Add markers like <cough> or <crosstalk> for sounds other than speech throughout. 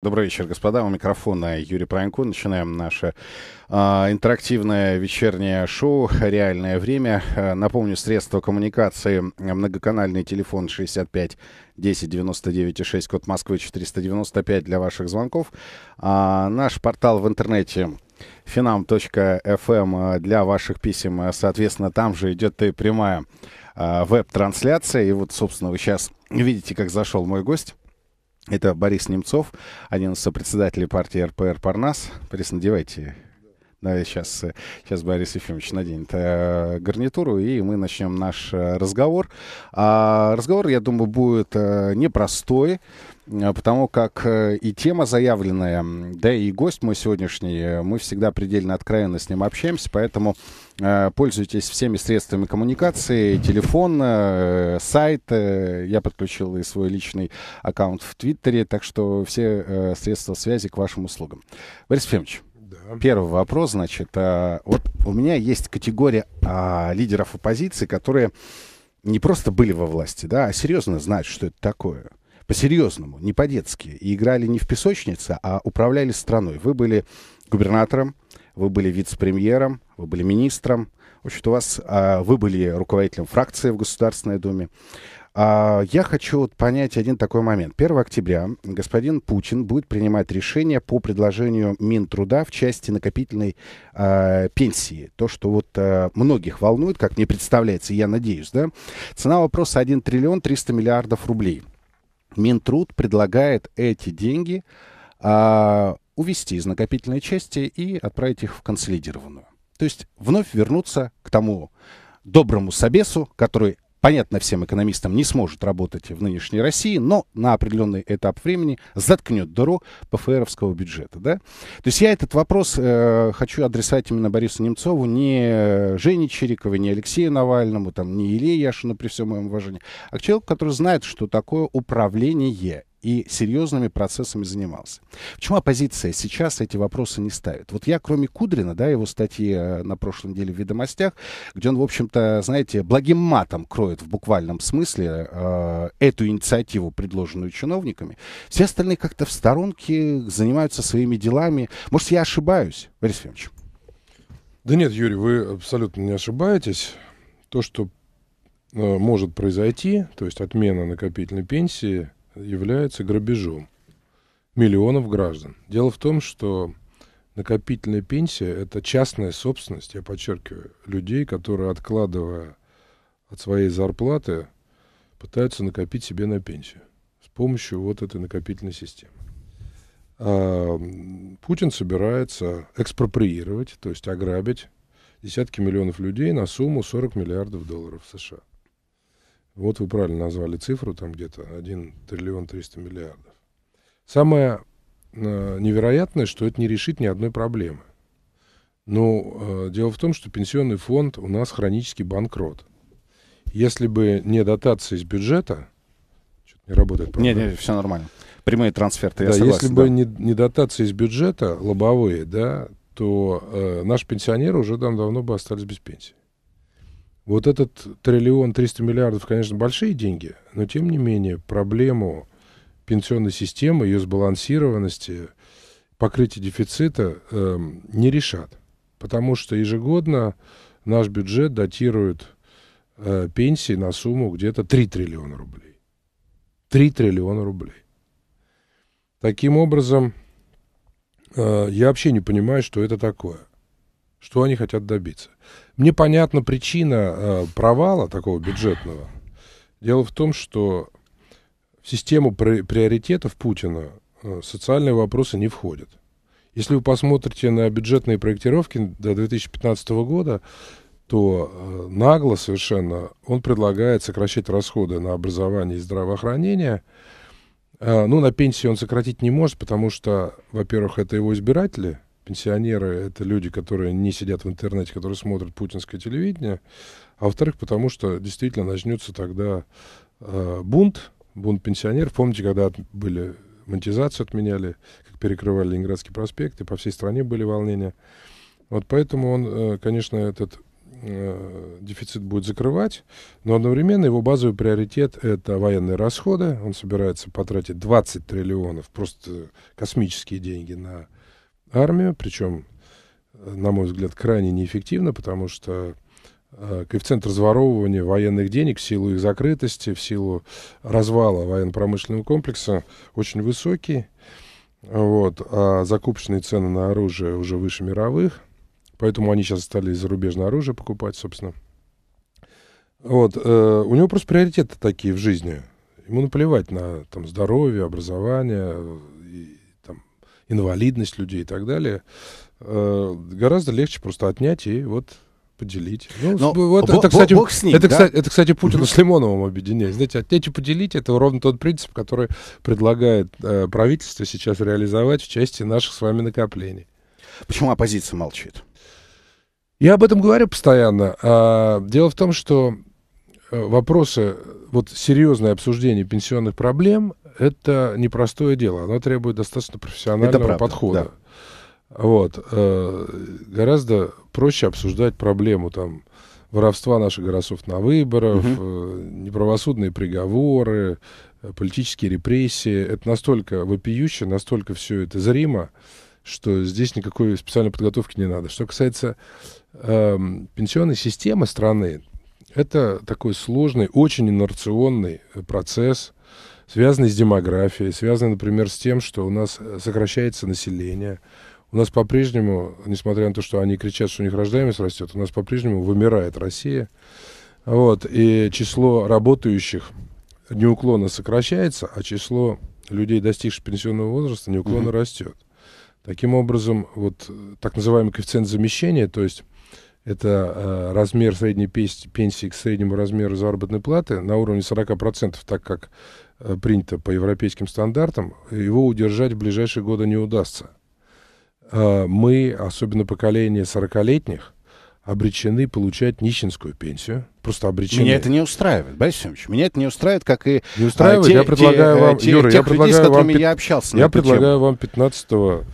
Добрый вечер, господа. У микрофона Юрий Пронько. Начинаем наше а, интерактивное вечернее шоу «Реальное время». А, напомню, средства коммуникации многоканальный телефон 65 10 99 6, код Москвы 495 для ваших звонков. А, наш портал в интернете finam.fm эм, а, для ваших писем. А, соответственно, там же идет и прямая а, веб-трансляция. И вот, собственно, вы сейчас видите, как зашел мой гость. Это Борис Немцов, один из сопредседателей партии РПР «Парнас». Борис, надевайте да, сейчас, сейчас э, Борис Ефимович наденет э, гарнитуру, и мы начнем наш э, разговор. А разговор, я думаю, будет э, непростой, э, потому как и тема заявленная, да и гость мой сегодняшний, мы всегда предельно откровенно с ним общаемся, поэтому Э, пользуйтесь всеми средствами коммуникации, телефон, э, сайт. Э, я подключил и свой личный аккаунт в Твиттере, так что все средства связи к вашим услугам. Борис Ефимович, Первый вопрос, значит, а, вот у меня есть категория а, лидеров оппозиции, которые не просто были во власти, да, а серьезно знают, что это такое. По-серьезному, не по-детски. И играли не в песочнице, а управляли страной. Вы были губернатором, вы были вице-премьером, вы были министром, в общем у вас а, вы были руководителем фракции в Государственной Думе. А, я хочу вот понять один такой момент. 1 октября господин Путин будет принимать решение по предложению Минтруда в части накопительной а, пенсии. То, что вот а, многих волнует, как мне представляется, я надеюсь, да. Цена вопроса 1 триллион 300 миллиардов рублей. Минтруд предлагает эти деньги а, увести из накопительной части и отправить их в консолидированную. То есть вновь вернуться к тому доброму собесу, который, понятно всем экономистам, не сможет работать в нынешней России, но на определенный этап времени заткнет дыру ПФРовского бюджета. Да? То есть я этот вопрос э, хочу адресовать именно Борису Немцову, не Жене Чириковой, не Алексею Навальному, там, не Илье Яшину при всем моем уважении, а к человеку, который знает, что такое управление и серьезными процессами занимался. Почему оппозиция сейчас эти вопросы не ставит? Вот я, кроме Кудрина, да, его статьи э, на прошлой неделе в «Ведомостях», где он, в общем-то, знаете, благим матом кроет в буквальном смысле э, эту инициативу, предложенную чиновниками, все остальные как-то в сторонке занимаются своими делами. Может, я ошибаюсь, Борис Федорович? Да нет, Юрий, вы абсолютно не ошибаетесь. То, что э, может произойти, то есть отмена накопительной пенсии – является грабежом миллионов граждан. Дело в том, что накопительная пенсия – это частная собственность, я подчеркиваю, людей, которые, откладывая от своей зарплаты, пытаются накопить себе на пенсию с помощью вот этой накопительной системы. А, Путин собирается экспроприировать, то есть ограбить десятки миллионов людей на сумму 40 миллиардов долларов США. Вот вы правильно назвали цифру, там где-то 1 триллион 300 миллиардов. Самое э, невероятное, что это не решит ни одной проблемы. Но ну, э, дело в том, что пенсионный фонд у нас хронически банкрот. Если бы не дотации из бюджета, не работает. Нет, нет, все нормально. Прямые трансферты, я да, согласен. Если да. бы не, не дотации из бюджета, лобовые, да, то э, наши пенсионеры уже там давно бы остались без пенсии. Вот этот триллион 300 миллиардов, конечно, большие деньги, но тем не менее проблему пенсионной системы, ее сбалансированности, покрытия дефицита э, не решат. Потому что ежегодно наш бюджет датирует э, пенсии на сумму где-то 3 триллиона рублей. 3 триллиона рублей. Таким образом, э, я вообще не понимаю, что это такое. Что они хотят добиться. Мне понятна причина э, провала такого бюджетного. Дело в том, что в систему приоритетов Путина э, социальные вопросы не входят. Если вы посмотрите на бюджетные проектировки до 2015 года, то э, нагло совершенно он предлагает сокращать расходы на образование и здравоохранение. Э, ну, на пенсии он сократить не может, потому что, во-первых, это его избиратели – пенсионеры — это люди, которые не сидят в интернете, которые смотрят путинское телевидение, а во-вторых, потому что действительно начнется тогда э, бунт, бунт пенсионеров. Помните, когда были монетизацию отменяли, как перекрывали Ленинградский проспект, и по всей стране были волнения. Вот поэтому он, э, конечно, этот э, дефицит будет закрывать, но одновременно его базовый приоритет — это военные расходы. Он собирается потратить 20 триллионов, просто космические деньги на армию, причем, э, на мой взгляд, крайне неэффективно, потому что э, коэффициент разворовывания военных денег в силу их закрытости, в силу развала военно-промышленного комплекса очень высокий. Вот, а закупочные цены на оружие уже выше мировых, поэтому они сейчас стали зарубежное оружие покупать, собственно. Вот, э, у него просто приоритеты такие в жизни. Ему наплевать на там, здоровье, образование, инвалидность людей и так далее, э, гораздо легче просто отнять и вот поделить. Ну, Но вот бо- это, кстати, бог с ним, это, да? кстати, это, кстати, Путина с Лимоновым объединяет. Знаете, отнять и поделить это ровно тот принцип, который предлагает э, правительство сейчас реализовать в части наших с вами накоплений. Почему оппозиция молчит? Я об этом говорю постоянно. А, дело в том, что э, вопросы, вот серьезное обсуждение пенсионных проблем, это непростое дело. Оно требует достаточно профессионального правда, подхода. Да. Вот. Э, гораздо проще обсуждать проблему там, воровства наших городов на выборах, угу. э, неправосудные приговоры, э, политические репрессии. Это настолько вопиюще, настолько все это зримо, что здесь никакой специальной подготовки не надо. Что касается э, пенсионной системы страны, это такой сложный, очень инерционный э, процесс – связанные с демографией, связанные, например, с тем, что у нас э, сокращается население. У нас по-прежнему, несмотря на то, что они кричат, что у них рождаемость растет, у нас по-прежнему вымирает Россия. Вот, и число работающих неуклонно сокращается, а число людей, достигших пенсионного возраста, неуклонно mm-hmm. растет. Таким образом, вот э, так называемый коэффициент замещения, то есть это э, размер средней пенсии, к среднему размеру заработной платы на уровне 40%, так как Э, принято по европейским стандартам, его удержать в ближайшие годы не удастся. А, мы, особенно поколение 40-летних, обречены получать нищенскую пенсию. Просто обречены. Меня это не устраивает, Борис Семенович. Меня это не устраивает, как и... Не а, устраивает? А, те, я предлагаю те, э, вам... Те, Юра, тех я предлагаю людей, с которыми вам, я общался. Я предлагаю тему. вам 15 э,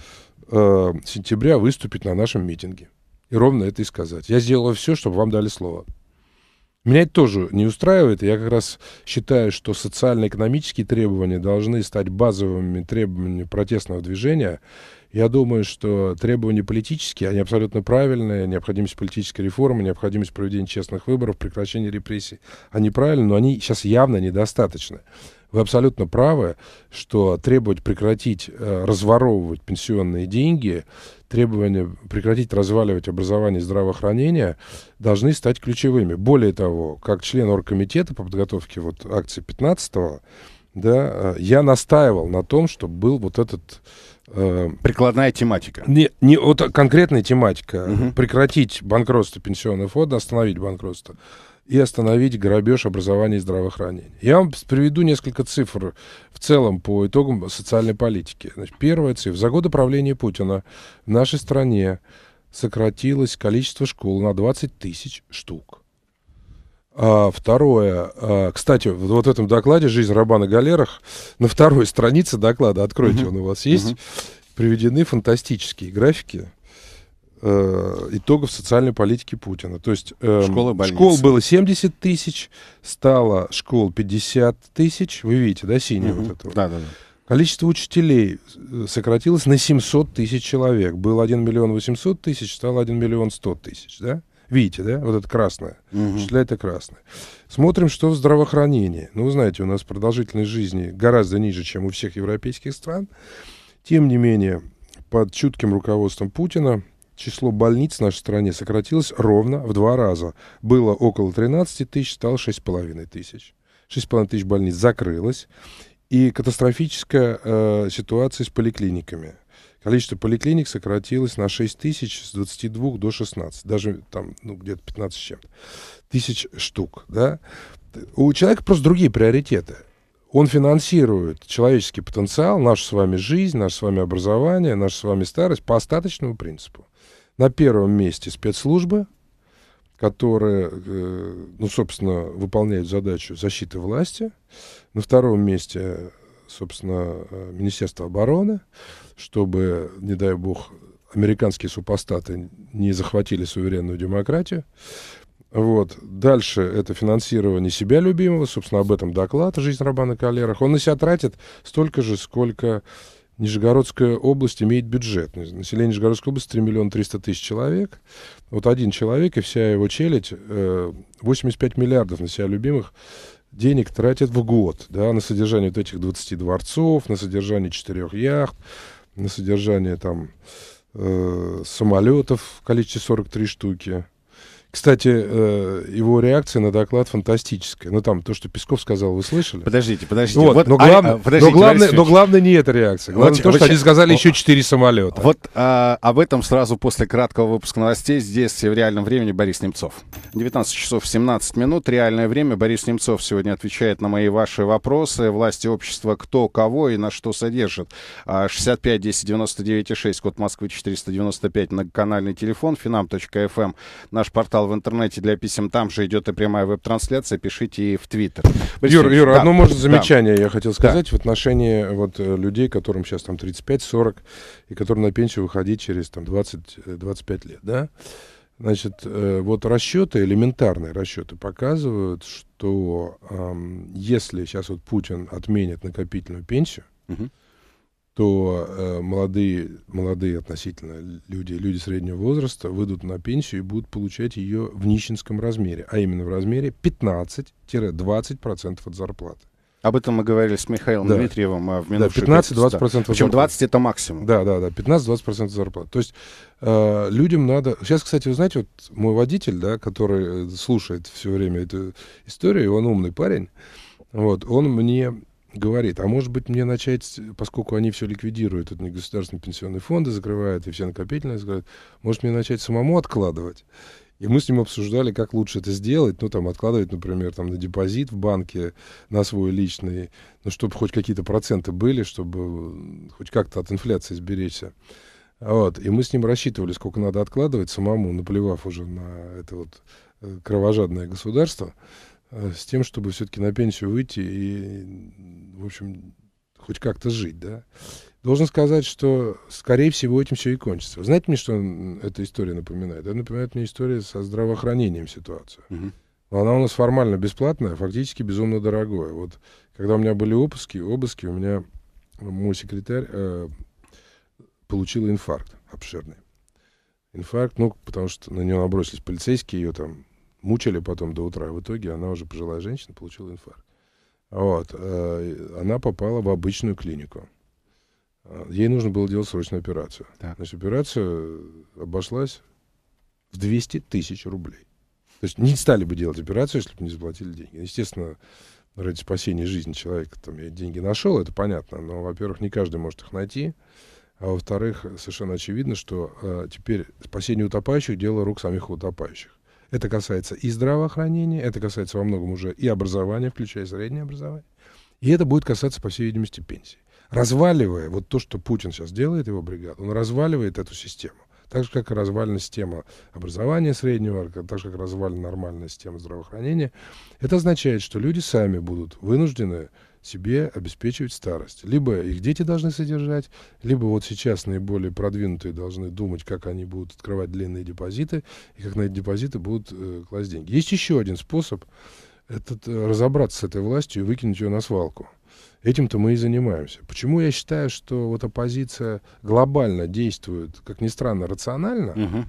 сентября выступить на нашем митинге. И ровно это и сказать. Я сделаю все, чтобы вам дали слово. Меня это тоже не устраивает. Я как раз считаю, что социально-экономические требования должны стать базовыми требованиями протестного движения. Я думаю, что требования политические, они абсолютно правильные. Необходимость политической реформы, необходимость проведения честных выборов, прекращение репрессий. Они правильные, но они сейчас явно недостаточны. Вы абсолютно правы, что требовать прекратить э, разворовывать пенсионные деньги, требования прекратить разваливать образование и здравоохранение должны стать ключевыми. Более того, как член оргкомитета по подготовке вот акции 15 го да, э, я настаивал на том, чтобы был вот этот э, Прикладная тематика. Не, не вот конкретная тематика. Угу. Прекратить банкротство пенсионного фонда, остановить банкротство и остановить грабеж образования и здравоохранения. Я вам приведу несколько цифр в целом по итогам социальной политики. Значит, первая цифра. За годы правления Путина в нашей стране сократилось количество школ на 20 тысяч штук. А, второе. А, кстати, вот, вот в этом докладе «Жизнь раба на галерах» на второй странице доклада, откройте, mm-hmm. он у вас есть, mm-hmm. приведены фантастические графики Э, итогов социальной политики Путина. То есть э, Школы, школ было 70 тысяч, стало школ 50 тысяч. Вы видите, да, синий угу. вот это? Да, да, да. Количество учителей э, сократилось на 700 тысяч человек. Было 1 миллион 800 тысяч, стало 1 миллион 100 тысяч, да? Видите, да? Вот это красное. Угу. Учителя это красное. Смотрим, что в здравоохранении. Ну, вы знаете, у нас продолжительность жизни гораздо ниже, чем у всех европейских стран. Тем не менее, под чутким руководством Путина число больниц в нашей стране сократилось ровно в два раза. Было около 13 тысяч, стало 6,5 тысяч. 6,5 тысяч больниц закрылось. И катастрофическая э, ситуация с поликлиниками. Количество поликлиник сократилось на 6 тысяч с 22 до 16, даже там ну, где-то 15 с чем-то тысяч штук. Да? У человека просто другие приоритеты. Он финансирует человеческий потенциал, нашу с вами жизнь, наше с вами образование, нашу с вами старость по остаточному принципу. На первом месте спецслужбы, которые, э, ну, собственно, выполняют задачу защиты власти. На втором месте, собственно, э, Министерство обороны, чтобы, не дай бог, американские супостаты не захватили суверенную демократию. Вот. Дальше это финансирование себя любимого. Собственно, об этом доклад «Жизнь Рабана Калерах». Он на себя тратит столько же, сколько Нижегородская область имеет бюджет. Население Нижегородской области 3 миллиона 300 тысяч человек. Вот один человек и вся его челядь, 85 э, миллиардов на себя любимых денег тратят в год да, на содержание вот этих 20 дворцов, на содержание четырех яхт, на содержание там, э, самолетов в количестве 43 штуки кстати, э, его реакция на доклад фантастическая. Ну, там, то, что Песков сказал, вы слышали? Подождите, подождите. Вот, вот, но, а, глав... а, подождите но, главное, но главное не эта реакция. Главное вот, то, что сейчас... они сказали еще четыре самолета. Вот а, об этом сразу после краткого выпуска новостей здесь в реальном времени Борис Немцов. 19 часов 17 минут. Реальное время. Борис Немцов сегодня отвечает на мои ваши вопросы. Власти общества кто, кого и на что содержит. 65 10 99 6, код Москвы 495, многоканальный телефон, finam.fm, эм. наш портал канал в интернете для писем, там же идет и прямая веб-трансляция, пишите и в Твиттер. Юр, Юр, да, одно, может, замечание да. я хотел сказать да. в отношении вот э, людей, которым сейчас там 35-40, и которым на пенсию выходить через там 20-25 э, лет, да? Значит, э, вот расчеты, элементарные расчеты показывают, что э, если сейчас вот Путин отменит накопительную пенсию, угу то э, молодые, молодые относительно люди, люди среднего возраста выйдут на пенсию и будут получать ее в нищенском размере, а именно в размере 15-20% от зарплаты. Об этом мы говорили с Михаилом да. Дмитриевым а, в минувшую Да, 15-20%. Да. Причем 20 это максимум. Да, да, да, 15-20% зарплаты То есть э, людям надо... Сейчас, кстати, вы знаете, вот мой водитель, да, который э, слушает все время эту историю, он умный парень, вот, он мне говорит, а может быть мне начать, поскольку они все ликвидируют, это государственные пенсионные фонды закрывают, и все накопительные закрывают, может мне начать самому откладывать? И мы с ним обсуждали, как лучше это сделать. Ну, там, откладывать, например, там, на депозит в банке, на свой личный, ну, чтобы хоть какие-то проценты были, чтобы хоть как-то от инфляции сберечься. Вот. И мы с ним рассчитывали, сколько надо откладывать самому, наплевав уже на это вот э, кровожадное государство. Э, с тем, чтобы все-таки на пенсию выйти и, в общем, хоть как-то жить, да. Должен сказать, что, скорее всего, этим все и кончится. Вы знаете мне, что эта история напоминает? Она напоминает мне история со здравоохранением ситуацию. Угу. она у нас формально бесплатная, фактически безумно дорогая. Вот когда у меня были обыски, обыски, у меня мой секретарь э, получил инфаркт обширный. Инфаркт, ну, потому что на нее набросились полицейские, ее там мучили потом до утра. В итоге она уже пожилая женщина, получила инфаркт. Вот. Э, она попала в обычную клинику. Э, ей нужно было делать срочную операцию. Так. Значит, операция обошлась в 200 тысяч рублей. То есть не стали бы делать операцию, если бы не заплатили деньги. Естественно, ради спасения жизни человека там, я деньги нашел, это понятно, но, во-первых, не каждый может их найти, а во-вторых, совершенно очевидно, что э, теперь спасение утопающих – дело рук самих утопающих. Это касается и здравоохранения, это касается во многом уже и образования, включая среднее образование. И это будет касаться, по всей видимости, пенсии. Разваливая вот то, что Путин сейчас делает, его бригада, он разваливает эту систему. Так же, как и развалена система образования среднего, так же, как развалена нормальная система здравоохранения. Это означает, что люди сами будут вынуждены себе обеспечивать старость. Либо их дети должны содержать, либо вот сейчас наиболее продвинутые должны думать, как они будут открывать длинные депозиты и как на эти депозиты будут э, класть деньги. Есть еще один способ этот, э, разобраться с этой властью и выкинуть ее на свалку. Этим-то мы и занимаемся. Почему я считаю, что вот оппозиция глобально действует, как ни странно, рационально? Uh-huh.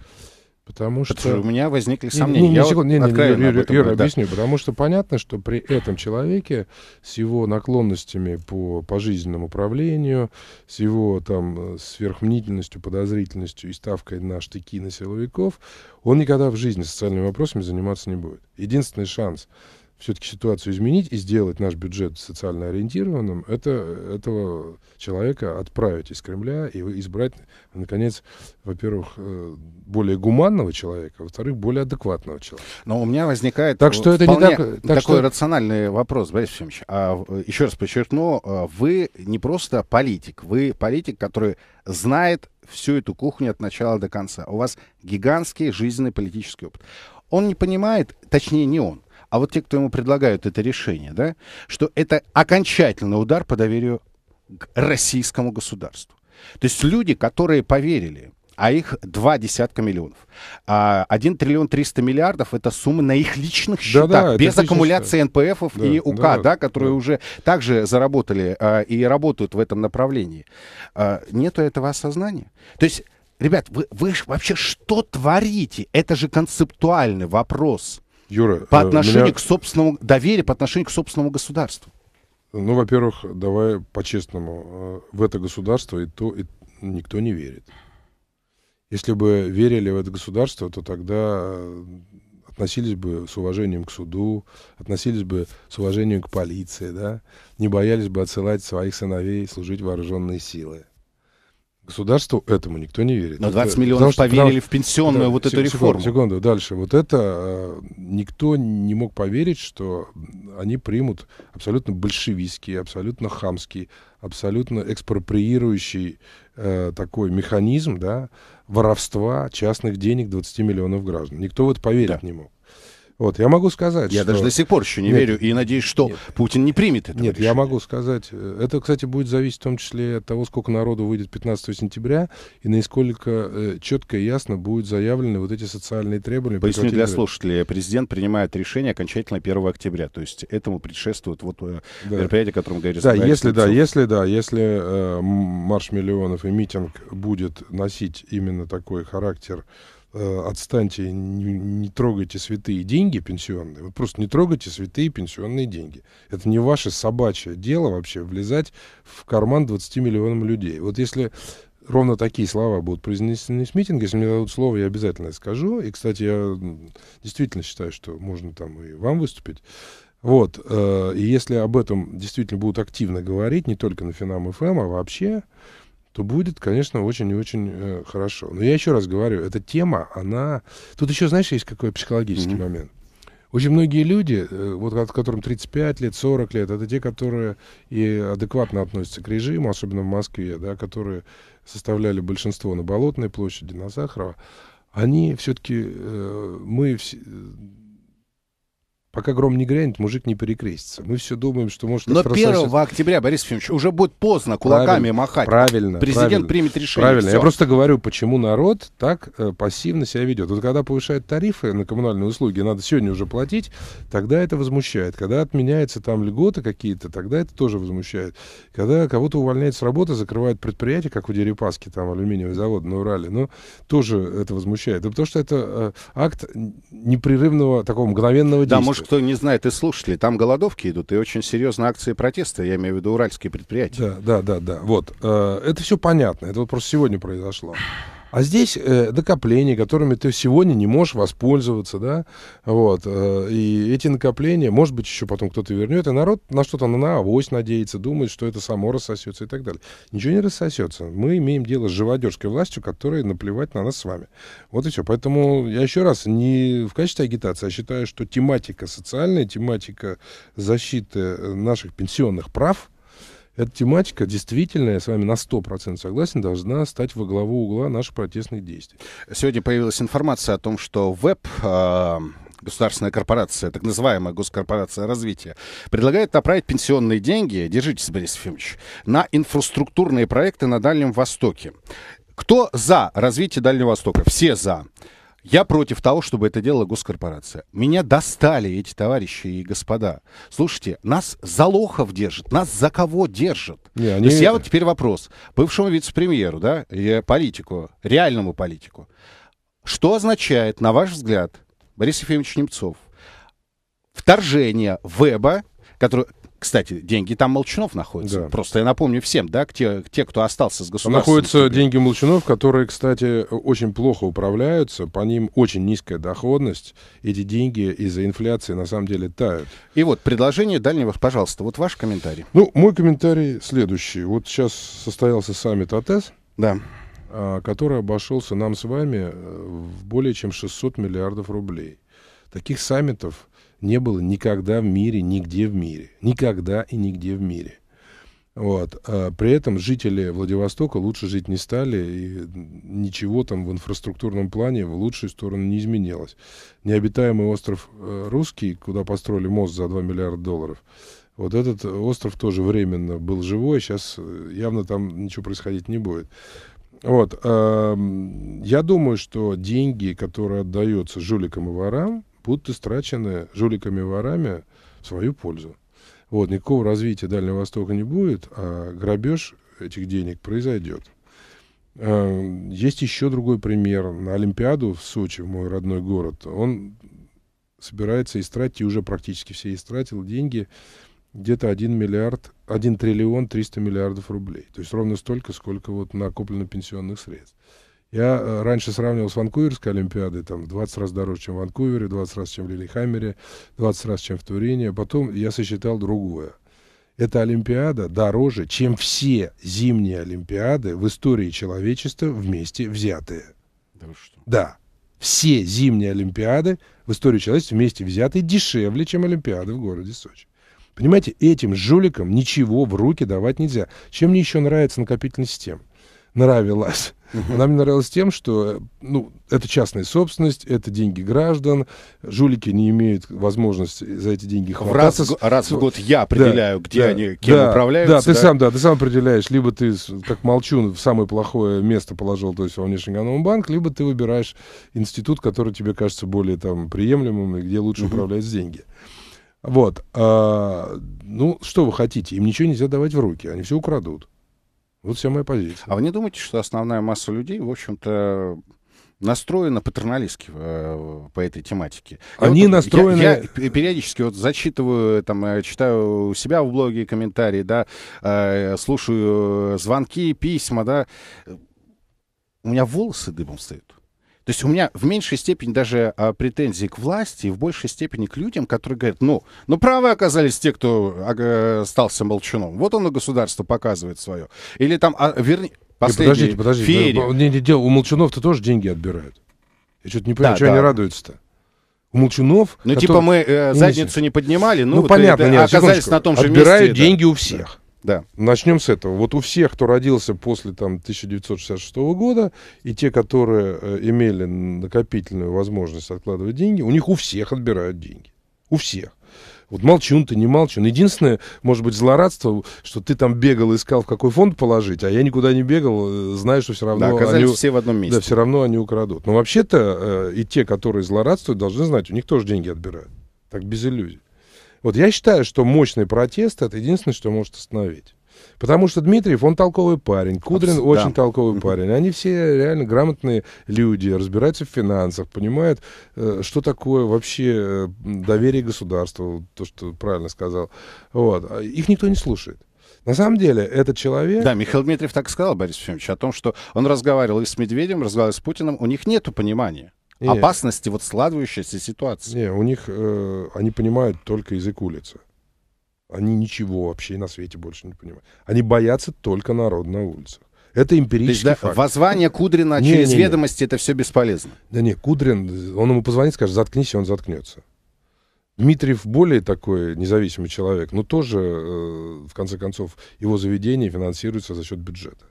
Потому что... Слушай, у меня возникли сомнения. Не, не, не, секунду, не, не, не, Юр, Юр, Юр, Юр да. объясню. Потому что понятно, что при этом человеке с его наклонностями по пожизненному управлению, с его там э, сверхмнительностью, подозрительностью и ставкой на штыки на силовиков, он никогда в жизни социальными вопросами заниматься не будет. Единственный шанс все-таки ситуацию изменить и сделать наш бюджет социально ориентированным, это этого человека отправить из Кремля и избрать, наконец, во-первых, э, более гуманного человека, во-вторых, более адекватного человека. Но у меня возникает так что это не так, так такой что... рациональный вопрос, Борис Ефимович. А, э, еще раз подчеркну, э, вы не просто политик, вы политик, который знает всю эту кухню от начала до конца. У вас гигантский жизненный политический опыт. Он не понимает, точнее не он, а вот те, кто ему предлагают это решение, да, что это окончательный удар по доверию к российскому государству. То есть люди, которые поверили, а их два десятка миллионов. А 1 триллион 300 миллиардов – это сумма на их личных счетах, да, да, без аккумуляции НПФов да, и УК, да, да, которые да. уже также заработали а, и работают в этом направлении. А, нету этого осознания. То есть, ребят, вы, вы вообще что творите? Это же концептуальный вопрос. Юра, э, по отношению меня... к собственному доверие по отношению к собственному государству. Ну, во-первых, давай по-честному, э, в это государство и то и никто не верит. Если бы верили в это государство, то тогда э, относились бы с уважением к суду, относились бы с уважением к полиции, да, не боялись бы отсылать своих сыновей служить вооруженные силы. Государству этому никто не верит. Но 20 это, миллионов потому, поверили в пенсионную да, вот эту секунду, реформу. Секунду, дальше. Вот это э, никто не мог поверить, что они примут абсолютно большевистский, абсолютно хамский, абсолютно экспроприирующий э, такой механизм да, воровства частных денег 20 миллионов граждан. Никто в это поверить да. не мог. Вот, я могу сказать, Я что... даже до сих пор еще не нет, верю и надеюсь, что нет, Путин не примет это. Нет, решения. я могу сказать, э, это, кстати, будет зависеть в том числе от того, сколько народу выйдет 15 сентября и насколько э, четко и ясно будут заявлены вот эти социальные требования. Поясню для слушателей. Президент принимает решение окончательно 1 октября, то есть этому предшествует вот э, да. мероприятие, о котором говорит Да, если да, если да, если э, марш миллионов и митинг будет носить именно такой характер Э, отстаньте, не, не трогайте святые деньги пенсионные. Вы просто не трогайте святые пенсионные деньги. Это не ваше собачье дело вообще влезать в карман 20 миллионам людей. Вот если ровно такие слова будут произнесены с митинга, если мне дадут слово, я обязательно скажу. И, кстати, я действительно считаю, что можно там и вам выступить. Вот, э, и если об этом действительно будут активно говорить, не только на Финам ФМ, эм, а вообще, то будет, конечно, очень и очень э, хорошо. Но я еще раз говорю, эта тема, она... Тут еще, знаешь, есть какой психологический mm-hmm. момент. Очень многие люди, э, вот которым 35 лет, 40 лет, это те, которые и адекватно относятся к режиму, особенно в Москве, да, которые составляли большинство на Болотной площади, на Сахарова, они все-таки, э, мы, все пока гром не грянет, мужик не перекрестится. Мы все думаем, что может... Но 1 сейчас... октября, Борис Ефимович, уже будет поздно кулаками правильно, махать. Правильно. Президент правильно, примет решение. Правильно. Все. Я просто говорю, почему народ так э, пассивно себя ведет. Вот когда повышают тарифы на коммунальные услуги, надо сегодня уже платить, тогда это возмущает. Когда отменяются там льготы какие-то, тогда это тоже возмущает. Когда кого-то увольняют с работы, закрывают предприятие, как в Дерипаске, там алюминиевый завод на Урале, но ну, тоже это возмущает. Да потому что это э, акт непрерывного такого мгновенного действия. Да, может, кто не знает из слушателей, там голодовки идут и очень серьезные акции протеста, я имею в виду уральские предприятия. Да, да, да, да. Вот. Э, это все понятно. Это вот просто сегодня произошло. А здесь э, накопления, которыми ты сегодня не можешь воспользоваться, да, вот, э, и эти накопления, может быть, еще потом кто-то вернет, и народ на что-то, на авось надеется, думает, что это само рассосется и так далее. Ничего не рассосется. Мы имеем дело с живодерской властью, которая наплевать на нас с вами. Вот и все. Поэтому я еще раз, не в качестве агитации, а считаю, что тематика социальная, тематика защиты э, наших пенсионных прав – эта тематика действительно, я с вами на 100% согласен, должна стать во главу угла наших протестных действий. Сегодня появилась информация о том, что веб э государственная корпорация, так называемая госкорпорация развития, предлагает направить пенсионные деньги, держитесь, Борис Ефимович, на инфраструктурные проекты на Дальнем Востоке. Кто за развитие Дальнего Востока? Все за. Я против того, чтобы это делала госкорпорация. Меня достали эти товарищи и господа. Слушайте, нас за лохов держит, нас за кого держит? Не, они... То есть я вот теперь вопрос. Бывшему вице-премьеру, да, политику, реальному политику. Что означает, на ваш взгляд, Борис Ефимович Немцов, вторжение веба, который, кстати, деньги там Молчунов находятся. Да. Просто я напомню всем, да, те, те кто остался с государством. Находятся деньги Молчунов, которые, кстати, очень плохо управляются, по ним очень низкая доходность. Эти деньги из-за инфляции на самом деле тают. И вот предложение Дальнего, пожалуйста, вот ваш комментарий. Ну, мой комментарий следующий. Вот сейчас состоялся саммит АТЭС. Да а, который обошелся нам с вами э, в более чем 600 миллиардов рублей. Таких саммитов не было никогда в мире, нигде в мире. Никогда и нигде в мире. Вот. А, при этом жители Владивостока лучше жить не стали, и ничего там в инфраструктурном плане в лучшую сторону не изменилось. Необитаемый остров э, Русский, куда построили мост за 2 миллиарда долларов, вот этот остров тоже временно был живой, сейчас э, явно там ничего происходить не будет. Вот. Я думаю, что деньги, которые отдаются жуликам и ворам, будут истрачены жуликами-ворами в свою пользу. Вот, никакого развития Дальнего Востока не будет, а грабеж этих денег произойдет. А, есть еще другой пример. На Олимпиаду в Сочи, в мой родной город, он собирается истратить, и уже практически все истратил деньги, где-то 1 миллиард, 1 триллион 300 миллиардов рублей. То есть ровно столько, сколько вот накоплено пенсионных средств. Я э, раньше сравнивал с Ванкуверской Олимпиадой, там 20 раз дороже, чем в Ванкувере, 20 раз, чем в Лилихаммере, 20 раз, чем в Турине. Потом я сосчитал другое. Эта Олимпиада дороже, чем все зимние Олимпиады в истории человечества вместе взятые. Да, что? да. все зимние Олимпиады в истории человечества вместе взятые дешевле, чем Олимпиады в городе Сочи. Понимаете, этим жуликам ничего в руки давать нельзя. Чем мне еще нравится накопительная система? Нравилась она мне нравилась тем, что ну, это частная собственность, это деньги граждан, жулики не имеют возможности за эти деньги хвататься. Раз, раз в год я определяю, да, где да, они, кем да, управляются. Да, ты сам, да, ты сам определяешь, либо ты, как молчун, в самое плохое место положил, то есть во внешний банк, либо ты выбираешь институт, который тебе кажется более там приемлемым и где лучше управлять деньги. Вот. А, ну, что вы хотите? Им ничего нельзя давать в руки, они все украдут. Вот вся моя позиция. А вы не думаете, что основная масса людей, в общем-то, настроена патерналистски э, по этой тематике. Они я настроены... Я, я периодически вот зачитываю, там, э, читаю у себя в блоге комментарии, да, э, слушаю звонки, письма, да. У меня волосы дыбом стоят. То есть у меня в меньшей степени даже а, претензии к власти, и в большей степени к людям, которые говорят, ну, ну правы оказались те, кто а, стался молчуном. Вот оно государство показывает свое. Или там, а, вернее, последний Нет, подождите, подождите. Да, ну, ну, не, не, дело, у молчунов-то тоже деньги отбирают. Я что-то не понимаю, да, чего да. они радуются-то. молчунов... Ну, который... типа мы э, задницу не, не поднимали, ну, ну вот понятно, и, нет, оказались на том же отбирают месте. Отбирают деньги да. у всех. Да. Да. Начнем с этого. Вот у всех, кто родился после там, 1966 года, и те, которые э, имели накопительную возможность откладывать деньги, у них у всех отбирают деньги. У всех. Вот молчун ты, не молчун. Единственное, может быть, злорадство, что ты там бегал, искал, в какой фонд положить, а я никуда не бегал, э, знаю, что все равно... Да, оказались они, все в одном месте. Да, все равно они украдут. Но вообще-то э, и те, которые злорадствуют, должны знать, у них тоже деньги отбирают. Так без иллюзий. Вот я считаю, что мощный протест это единственное, что может остановить. Потому что Дмитриев, он толковый парень, Кудрин да. очень толковый парень. Они все реально грамотные люди, разбираются в финансах, понимают, э, что такое вообще э, доверие государству, то, что правильно сказал. Вот. А их никто не слушает. На самом деле, этот человек... Да, Михаил Дмитриев так сказал, Борис Ефимович, о том, что он разговаривал и с Медведем, разговаривал с Путиным, у них нет понимания не, опасности вот складывающейся ситуации. Не, у них, э, они понимают только язык улицы. Они ничего вообще на свете больше не понимают. Они боятся только народа на улицах. Это эмпирический То есть, да, Воззвание Кудрина не, через не, не. ведомости это все бесполезно. Да не, Кудрин, он ему позвонит, скажет, заткнись, и он заткнется. Дмитриев более такой независимый человек, но тоже, э, в конце концов, его заведение финансируется за счет бюджета.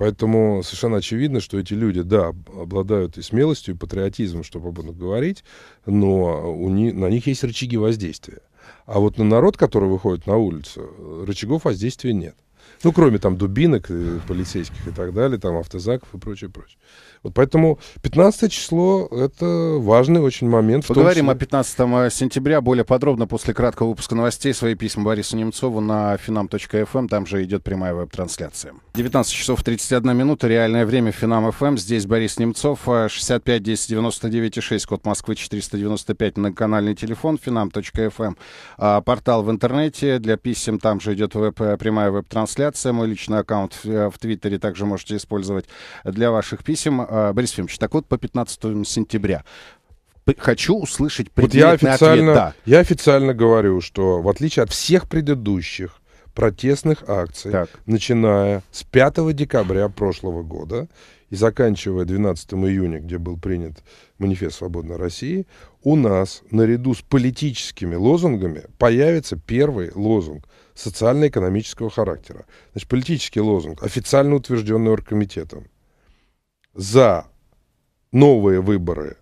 Поэтому совершенно очевидно, что эти люди, да, обладают и смелостью, и патриотизмом, чтобы об этом говорить, но у них, на них есть рычаги воздействия. А вот на народ, который выходит на улицу, рычагов воздействия нет. Ну, кроме там дубинок полицейских и так далее, там автозаков и прочее, прочее. Вот поэтому 15 число — это важный очень момент. Поговорим числе... о 15 э, сентября более подробно после краткого выпуска новостей. Свои письма Борису Немцову на finam.fm. Эм. Там же идет прямая веб-трансляция. 19 часов 31 минута. Реальное время Финам ФМ. Эм. Здесь Борис Немцов. 65 10 99 6. Код Москвы 495. Многоканальный телефон. Финам.фм. Эм. А, портал в интернете. Для писем там же идет веб, э, прямая веб-трансляция. Мой личный аккаунт э, в Твиттере также можете использовать для ваших писем э, Борис Ефимович, так вот по 15 сентября хочу услышать вот я официально, ответ, да. Я официально говорю, что в отличие от всех предыдущих протестных акций, так. начиная с 5 декабря прошлого года и заканчивая 12 июня, где был принят манифест «Свободной России», у нас наряду с политическими лозунгами появится первый лозунг социально-экономического характера. Значит, политический лозунг, официально утвержденный оргкомитетом за новые выборы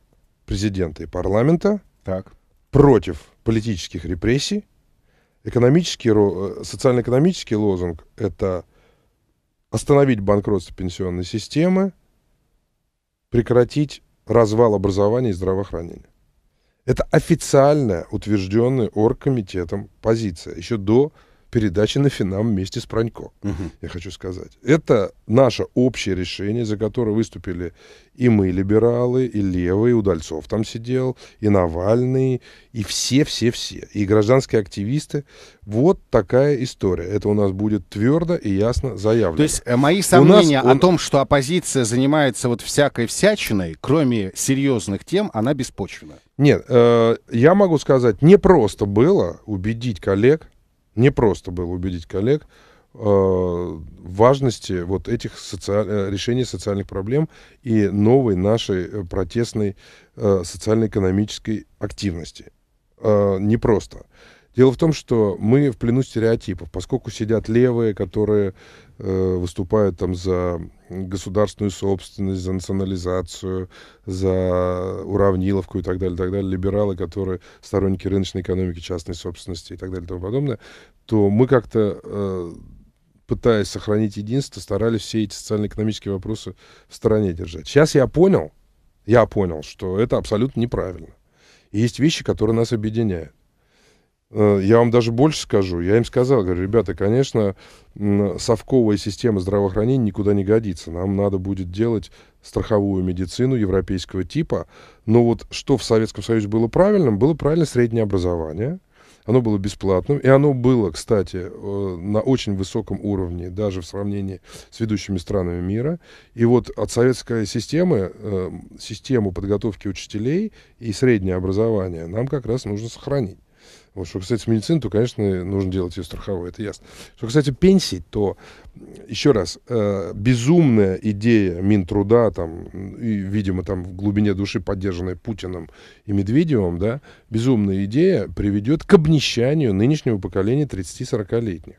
президента и парламента, так. против политических репрессий. Экономический, э, социально-экономический лозунг – это остановить банкротство пенсионной системы, прекратить развал образования и здравоохранения. Это официальная, утвержденная оргкомитетом позиция еще до передачи на Финам вместе с Пронько, угу. я хочу сказать. Это наше общее решение, за которое выступили и мы, либералы, и левые, и Удальцов там сидел, и Навальный, и все-все-все, и гражданские активисты. Вот такая история. Это у нас будет твердо и ясно заявлено. То есть э, мои сомнения он... о том, что оппозиция занимается вот всякой всячиной, кроме серьезных тем, она беспочвена. Нет, э, я могу сказать, не просто было убедить коллег не просто было убедить коллег э, важности вот этих социаль... Э, решений социальных проблем и новой нашей э, протестной социально-экономической активности. Э, не просто. Дело в том, что мы в плену стереотипов, поскольку сидят левые, которые э, выступают там за государственную собственность, за национализацию, за уравниловку и так далее, так далее, либералы, которые сторонники рыночной экономики, частной собственности и так далее и тому подобное, то мы как-то э, пытаясь сохранить единство, старались все эти социально-экономические вопросы в стороне держать. Сейчас я понял, я понял, что это абсолютно неправильно. И есть вещи, которые нас объединяют. Э, я вам даже больше скажу. Я им сказал, говорю, ребята, конечно, совковая система здравоохранения никуда не годится. Нам надо будет делать страховую медицину европейского типа. Но вот что в Советском Союзе было правильным, было правильно среднее образование. Оно было бесплатным. И оно было, кстати, э, на очень высоком уровне, даже в сравнении с ведущими странами мира. И вот от советской системы, э, систему подготовки учителей и среднее образование нам как раз нужно сохранить. Вот, что касается медицины, то, конечно, нужно делать ее страховой, это ясно. Что касается пенсий, то, еще раз, э, безумная идея Минтруда, там, и, видимо, там в глубине души поддержанная Путиным и Медведевым, да, безумная идея приведет к обнищанию нынешнего поколения 30-40-летних.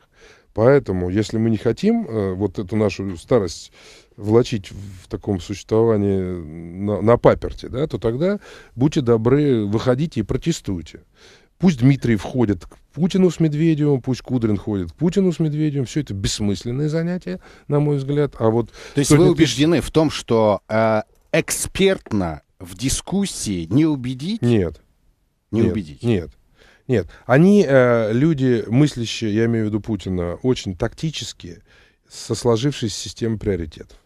Поэтому, если мы не хотим э, вот эту нашу старость влачить в таком существовании на, на паперте, да, то тогда будьте добры, выходите и протестуйте. Пусть Дмитрий входит к Путину с Медведевым, пусть Кудрин ходит к Путину с Медведевым. Все это бессмысленные занятия, на мой взгляд. А вот То есть вы убеждены в том, что э, экспертно в дискуссии не убедить? Нет. Не нет, убедить? Нет. Нет. Они, э, люди мыслящие, я имею в виду Путина, очень тактические, со сложившейся системой приоритетов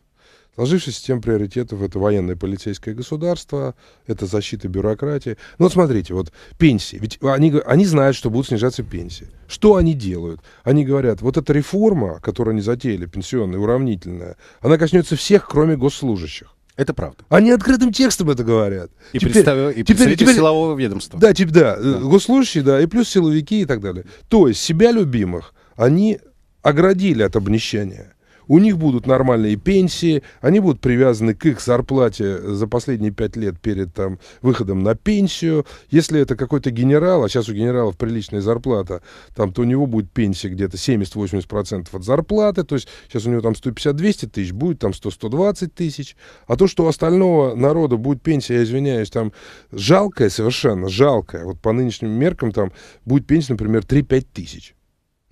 сложившись систем приоритетов – это военное полицейское государство, это защита бюрократии. Ну вот смотрите, вот пенсии. Ведь они, они знают, что будут снижаться пенсии. Что они делают? Они говорят, вот эта реформа, которую они затеяли, пенсионная, уравнительная, она коснется всех, кроме госслужащих. Это правда. Они открытым текстом это говорят. И, теперь, теперь, силового ведомства. Да, тип, да, э, да, госслужащие, да, и плюс силовики и так далее. То есть себя любимых они оградили от обнищания у них будут нормальные пенсии, они будут привязаны к их зарплате за последние пять лет перед там, выходом на пенсию. Если это какой-то генерал, а сейчас у генералов приличная зарплата, там, то у него будет пенсия где-то 70-80% от зарплаты, то есть сейчас у него там 150-200 тысяч, будет там 100-120 тысяч. А то, что у остального народа будет пенсия, я извиняюсь, там жалкая совершенно, жалкая, вот по нынешним меркам там будет пенсия, например, 3-5 тысяч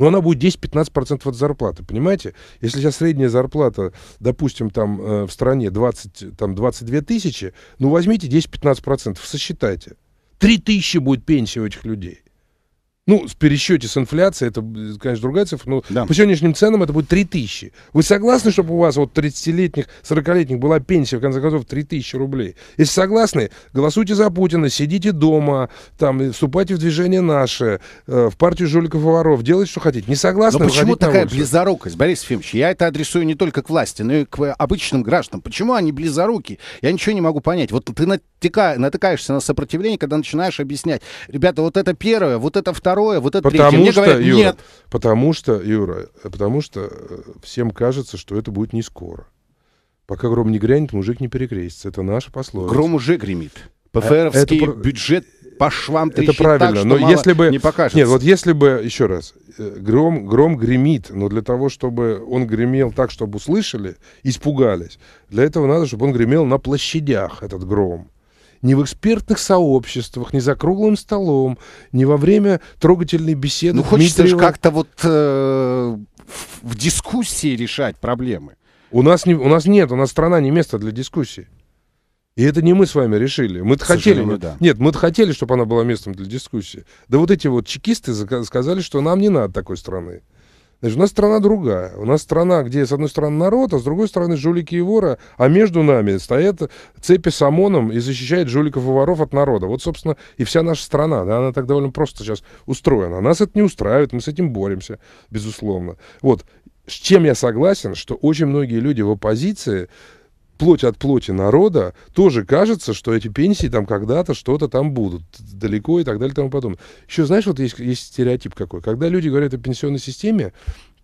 но она будет 10-15% от зарплаты, понимаете? Если сейчас средняя зарплата, допустим, там э, в стране 20, там, 22 тысячи, ну возьмите 10-15%, сосчитайте. 3 тысячи будет пенсия у этих людей. Ну, в пересчете с инфляцией, это, конечно, другая цифра, но да. по сегодняшним ценам это будет 3000. Вы согласны, чтобы у вас вот 30-летних, 40-летних была пенсия, в конце концов, 3000 рублей? Если согласны, голосуйте за Путина, сидите дома, там, вступайте в движение наше, э, в партию жуликов и воров, делайте, что хотите. Не согласны, Но почему такая близорукость, Борис Ефимович? Я это адресую не только к власти, но и к обычным гражданам. Почему они близоруки? Я ничего не могу понять. Вот ты на натыкаешься на сопротивление, когда начинаешь объяснять, ребята, вот это первое, вот это второе, вот это потому третье. что, говорят, Юра, нет. Потому что, Юра, потому что э, всем кажется, что это будет не скоро. Пока гром не грянет, мужик не перекрестится. Это наша пословица. Гром уже гремит. Э, ПФРовский это... бюджет по швам трещит Это правильно, так, но если бы... Не покажется. Нет, вот если бы, еще раз, э, гром, гром гремит, но для того, чтобы он гремел так, чтобы услышали, испугались, для этого надо, чтобы он гремел на площадях, этот гром ни в экспертных сообществах, ни за круглым столом, ни во время трогательной беседы. Ну, хочется Дмитриева. же как-то вот э, в дискуссии решать проблемы. У нас, не, у нас нет, у нас страна не место для дискуссии. И это не мы с вами решили. Мы-то хотели. Мы, да. Нет, мы-то хотели, чтобы она была местом для дискуссии. Да вот эти вот чекисты сказали, что нам не надо такой страны. Значит, у нас страна другая. У нас страна, где, с одной стороны, народ, а с другой стороны, жулики и воры, а между нами стоят цепи с ОМОНом и защищает жуликов и воров от народа. Вот, собственно, и вся наша страна. Да, она так довольно просто сейчас устроена. Нас это не устраивает, мы с этим боремся, безусловно. Вот. С чем я согласен, что очень многие люди в оппозиции плоть от плоти народа, тоже кажется, что эти пенсии там когда-то что-то там будут, далеко и так далее и тому подобное. Еще знаешь, вот есть, есть стереотип какой. Когда люди говорят о пенсионной системе,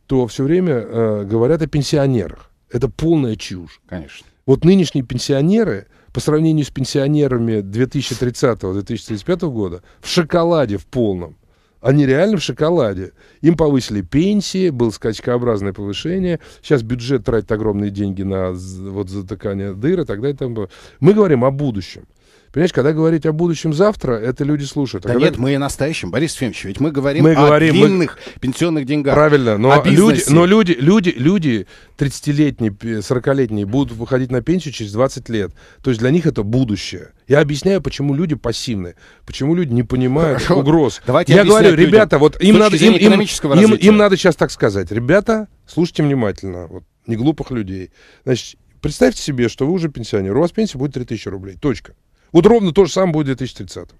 то все время э, говорят о пенсионерах. Это полная чушь. Конечно. Вот нынешние пенсионеры, по сравнению с пенсионерами 2030-2035 года, в шоколаде в полном. Они реально в шоколаде. Им повысили пенсии, было скачкообразное повышение. Сейчас бюджет тратит огромные деньги на вот затыкание дыр и так далее. Мы говорим о будущем. Понимаете, когда говорить о будущем завтра, это люди слушают. А да когда... нет, мы и настоящим, Борис Ефимович, ведь мы говорим мы о говорим, длинных мы... пенсионных деньгах. Правильно, но, люди, но люди, люди, люди 30-летние, 40-летние будут выходить на пенсию через 20 лет. То есть для них это будущее. Я объясняю, почему люди пассивны, почему люди не понимают Хорошо. угроз. Давайте я говорю, людям. ребята, вот им надо, им, им, им, им надо сейчас так сказать, ребята, слушайте внимательно, вот, не глупых людей. Значит, представьте себе, что вы уже пенсионер, у вас пенсия будет 3000 рублей, точка. Вот ровно то же самое будет в 2030